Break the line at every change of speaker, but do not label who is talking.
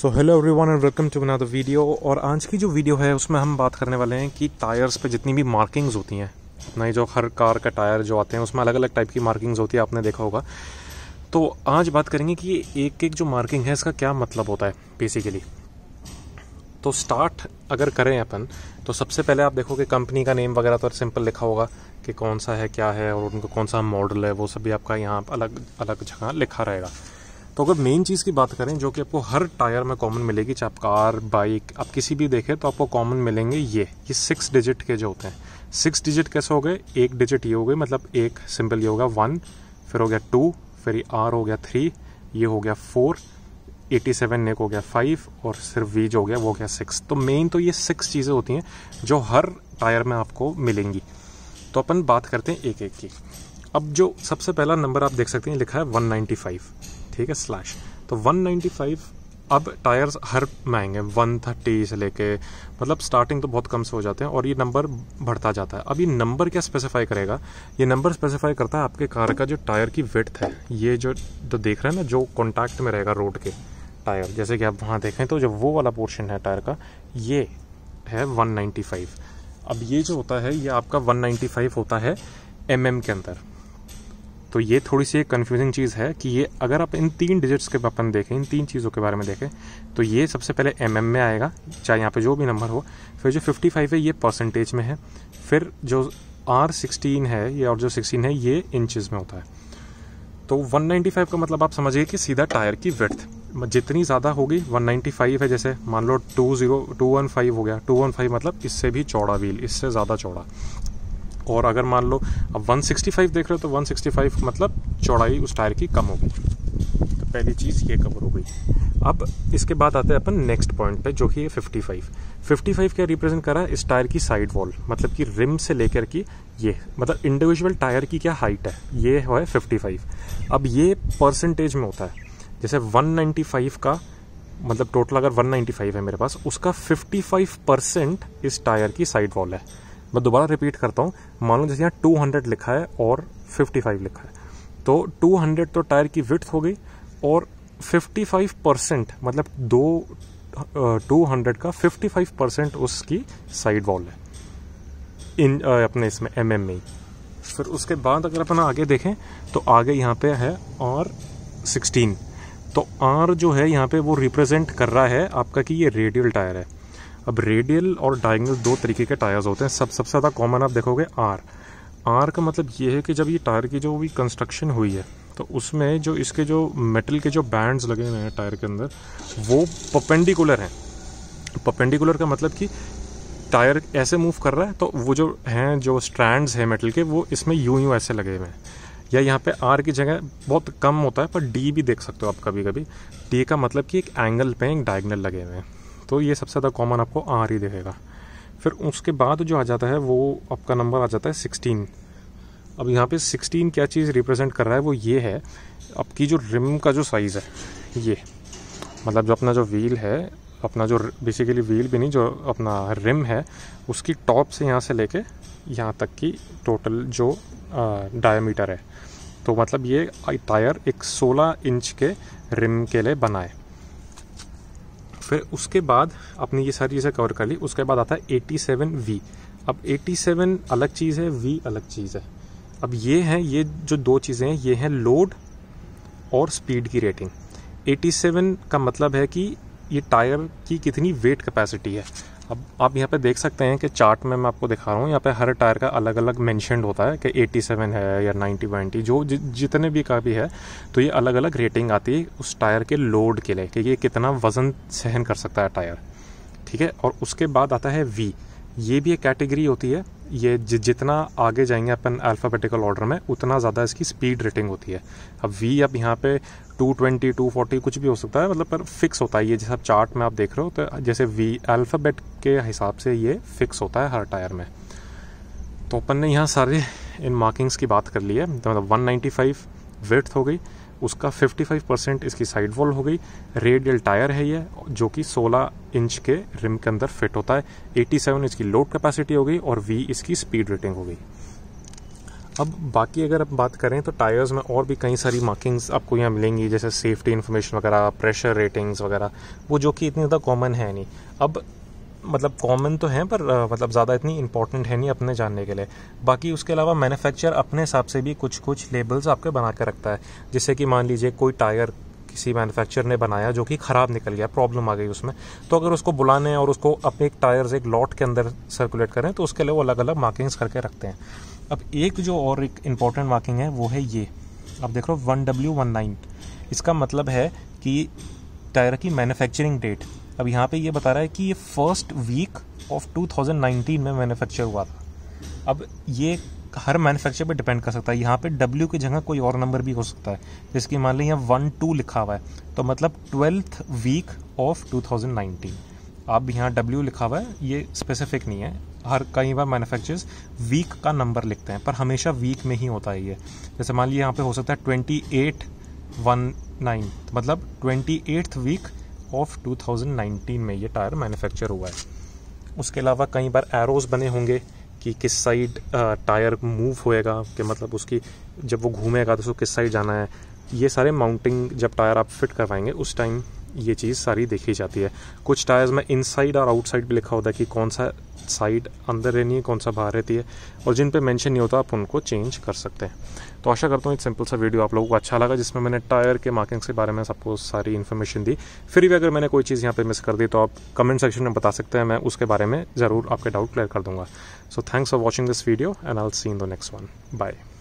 so hello everyone and welcome to another video और आज की जो वीडियो है उसमें हम बात करने वाले हैं कि टायर्स पे जितनी भी मार्किंग्स होती हैं नई जो हर कार का टायर जो आते हैं उसमें अलग अलग टाइप की मार्किंग्स होती है आपने देखा होगा तो आज बात करेंगे कि एक एक जो मार्किंग है इसका क्या मतलब होता है बेसिकली तो स्टार्ट अगर करें अपन तो सबसे पहले आप देखोगे कंपनी का नेम वगैरह तो सिंपल लिखा होगा कि कौन सा है क्या है और उनका कौन सा मॉडल है वो सब भी आपका यहाँ अलग अलग जगह लिखा रहेगा तो अगर मेन चीज़ की बात करें जो कि आपको हर टायर में कॉमन मिलेगी चाहे आप कार बाइक आप किसी भी देखें तो आपको कॉमन मिलेंगे ये ये सिक्स डिजिट के जो होते हैं सिक्स डिजिट कैसे हो गए एक डिजिट ये हो गई मतलब एक सिंपल ये होगा वन फिर हो गया टू फिर आर हो गया थ्री ये हो गया फोर एटी सेवन नेक हो गया फाइव और सिर्फ वी जो हो गया वो हो गया सिक्स तो मेन तो ये सिक्स चीज़ें होती हैं जो हर टायर में आपको मिलेंगी तो अपन बात करते हैं एक एक की अब जो सबसे पहला नंबर आप देख सकते हैं लिखा है वन नाइन्टी फाइव ठीक है स्लैश तो 195 अब टायर्स हर महंगे 130 से लेके मतलब स्टार्टिंग तो बहुत कम से हो जाते हैं और ये नंबर बढ़ता जाता है अब ये नंबर क्या स्पेसिफाई करेगा ये नंबर स्पेसिफाई करता है आपके कार का जो टायर की विथ है ये जो तो देख रहे हैं ना जो कॉन्टैक्ट में रहेगा रोड के टायर जैसे कि आप वहाँ देखें तो जो वो वाला पोर्शन है टायर का ये है वन अब ये जो होता है ये आपका 195 होता है एम mm के अंदर तो ये थोड़ी सी एक कन्फ्यूजिंग चीज़ है कि ये अगर आप इन तीन डिजिट्स के अपन देखें इन तीन चीज़ों के बारे में देखें तो ये सबसे पहले एम mm में आएगा चाहे यहाँ पे जो भी नंबर हो फिर जो 55 है ये परसेंटेज में है फिर जो आर सिक्सटीन है ये और जो सिक्सटीन है ये इंचज़ में होता है तो वन का मतलब आप समझिए कि सीधा टायर की वर्थ जितनी ज़्यादा होगी 195 है जैसे मान लो two zero two one five हो गया टू वन फाइव मतलब इससे भी चौड़ा व्हील इससे ज़्यादा चौड़ा और अगर मान लो अब 165 देख रहे हो तो 165 मतलब चौड़ाई उस टायर की कम होगी तो पहली चीज़ ये कवर हो गई अब इसके बाद आते हैं अपन नेक्स्ट पॉइंट पे जो कि है 55 55 क्या रिप्रेजेंट कर रहा है इस टायर की साइड वॉल मतलब कि रिम से लेकर की ये मतलब इंडिविजुअल टायर की क्या हाइट है ये है फिफ्टी अब ये परसेंटेज में होता है जैसे वन का मतलब टोटल अगर 195 है मेरे पास उसका 55 परसेंट इस टायर की साइड वॉल है मैं दोबारा रिपीट करता हूँ मान लो जैसे यहाँ टू हंड्रेड लिखा है और फिफ्टी फाइव लिखा है तो टू हंड्रेड तो टायर की विथ हो गई और फिफ्टी फाइव परसेंट मतलब दो टू हंड्रेड का फिफ्टी फाइव परसेंट उसकी साइड वॉल है इन अपने इसमें एम एम में फिर उसके बाद अगर अपन आगे देखें तो आगे यहाँ पे है आर सिक्सटीन तो आर जो है यहाँ पे वो रिप्रेजेंट कर रहा है आपका कि ये रेडियल टायर है अब रेडियल और डायगनल दो तरीके के टायर्स होते हैं सब सबसे ज़्यादा कॉमन आप देखोगे आर आर का मतलब ये है कि जब ये टायर की जो भी कंस्ट्रक्शन हुई है तो उसमें जो इसके जो मेटल के जो बैंड्स लगे हुए हैं टायर के अंदर वो पपेंडिकुलर हैं पपेंडिकुलर का मतलब कि टायर ऐसे मूव कर रहा है तो वो जो हैं जो स्ट्रैंड्स हैं मेटल के वो इसमें यूं यूं ऐसे लगे हुए हैं या यहाँ पे आर की जगह बहुत कम होता है पर डी भी देख सकते हो आप कभी कभी डी का मतलब कि एक एंगल पे एक डायगनल लगे हुए हैं तो ये सबसे ज़्यादा कॉमन आपको आर ही दिखेगा फिर उसके बाद जो आ जाता है वो आपका नंबर आ जाता है सिक्सटीन अब यहाँ पे सिक्सटीन क्या चीज़ रिप्रेजेंट कर रहा है वो ये है आपकी जो रिम का जो साइज़ है ये मतलब जो अपना जो व्हील है अपना जो बेसिकली व्हील भी नहीं जो अपना रिम है उसकी टॉप से यहाँ से ले कर यहाँ तक की टोटल जो डायमीटर है तो मतलब ये टायर एक 16 इंच के रिम के लिए बनाए फिर उसके बाद आपने ये सारी चीज़ें कवर कर ली उसके बाद आता है एटी सेवन वी अब एटी सेवन अलग चीज़ है वी अलग चीज़ है अब ये हैं ये जो दो चीज़ें हैं ये हैं लोड और स्पीड की रेटिंग एटी सेवन का मतलब है कि ये टायर की कितनी वेट कैपेसिटी है अब आप यहाँ पे देख सकते हैं कि चार्ट में मैं आपको दिखा रहा हूँ यहाँ पे हर टायर का अलग अलग मैंशनड होता है कि 87 है या 90 वाइनटी जो जि, जितने भी का भी है तो ये अलग अलग रेटिंग आती है उस टायर के लोड के लिए कि ये कितना वज़न सहन कर सकता है टायर ठीक है और उसके बाद आता है वी ये भी एक कैटेगरी होती है ये जि, जितना आगे जाएंगे अपन अल्फ़ाबेटिकल ऑर्डर में उतना ज़्यादा इसकी स्पीड रेटिंग होती है अब वी अब यहाँ पे 220, 240 कुछ भी हो सकता है मतलब पर फिक्स होता है ये जैसा चार्ट में आप देख रहे हो तो जैसे वी अल्फ़ाबेट के हिसाब से ये फिक्स होता है हर टायर में तो अपन ने यहाँ सारे इन मार्किंग्स की बात कर ली है तो मतलब 195 वेथ हो गई उसका 55 परसेंट इसकी साइड वॉल हो गई रेडियल टायर है ये जो कि 16 इंच के रिम के अंदर फिट होता है 87 इसकी लोड कैपेसिटी हो गई और वी इसकी स्पीड रेटिंग हो गई अब बाकी अगर आप बात करें तो टायर्स में और भी कई सारी मार्किंग्स आपको यहाँ मिलेंगी जैसे सेफ्टी इन्फॉर्मेशन वगैरह प्रेशर रेटिंग्स वगैरह वो जो कि इतनी ज़्यादा कॉमन है नहीं अब मतलब कॉमन तो हैं पर मतलब ज़्यादा इतनी इंपॉर्टेंट है नहीं अपने जानने के लिए बाकी उसके अलावा मैन्युफैक्चर अपने हिसाब से भी कुछ कुछ लेबल्स आपके बना कर रखता है जैसे कि मान लीजिए कोई टायर किसी मैन्युफैक्चर ने बनाया जो कि ख़राब निकल गया प्रॉब्लम आ गई उसमें तो अगर उसको बुलाने और उसको अपने एक टायर्स एक लॉट के अंदर सर्कुलेट करें तो उसके लिए वो अलग अलग मार्किंग्स करके रखते हैं अब एक जो और एक इम्पॉर्टेंट मार्किंग है वो है ये आप देख लो वन डब्ल्यू वन नाइन इसका मतलब है कि टायर की मैन्युफैक्चरिंग डेट अब यहाँ पे ये बता रहा है कि ये फर्स्ट वीक ऑफ 2019 में मैन्युफैक्चर हुआ था अब ये हर मैन्युफैक्चर पे डिपेंड कर सकता है यहाँ पे डब्ल्यू की जगह कोई और नंबर भी हो सकता है जिसकी मान लें यहाँ वन टू लिखा हुआ है तो मतलब ट्वेल्थ वीक ऑफ 2019 अब यहाँ डब्ल्यू लिखा हुआ है ये स्पेसिफिक नहीं है हर कई बार मैन्युफैक्चरर्स वीक का नंबर लिखते हैं पर हमेशा वीक में ही होता है ये जैसे मान लीजिए यहाँ पे हो सकता है ट्वेंटी एट वन नाइन मतलब ट्वेंटी एट्थ वीक ऑफ 2019 में ये टायर मैन्युफैक्चर हुआ है उसके अलावा कई बार एरोज़ बने होंगे कि किस साइड टायर मूव होएगा कि मतलब उसकी जब वो घूमेगा तो उसको किस साइड जाना है ये सारे माउंटिंग जब टायर आप फिट करवाएंगे उस टाइम ये चीज़ सारी देखी जाती है कुछ टायर्स में इनसाइड और आउटसाइड भी लिखा होता है कि कौन सा साइड अंदर रहनी है कौन सा बाहर रहती है और जिन पे मेंशन नहीं होता आप उनको चेंज कर सकते हैं तो आशा करता हूँ एक सिंपल सा वीडियो आप लोगों को अच्छा लगा जिसमें मैंने टायर के मार्किंग्स के बारे में सबको सारी इन्फॉर्मेशन दी फिर भी अगर मैंने कोई चीज़ यहाँ पर मिस कर दी तो आप कमेंट सेक्शन में बता सकते हैं मैं उसके बारे में ज़रूर आपके डाउट क्लियर कर दूंगा so thanks for watching this video and I see in the next one bye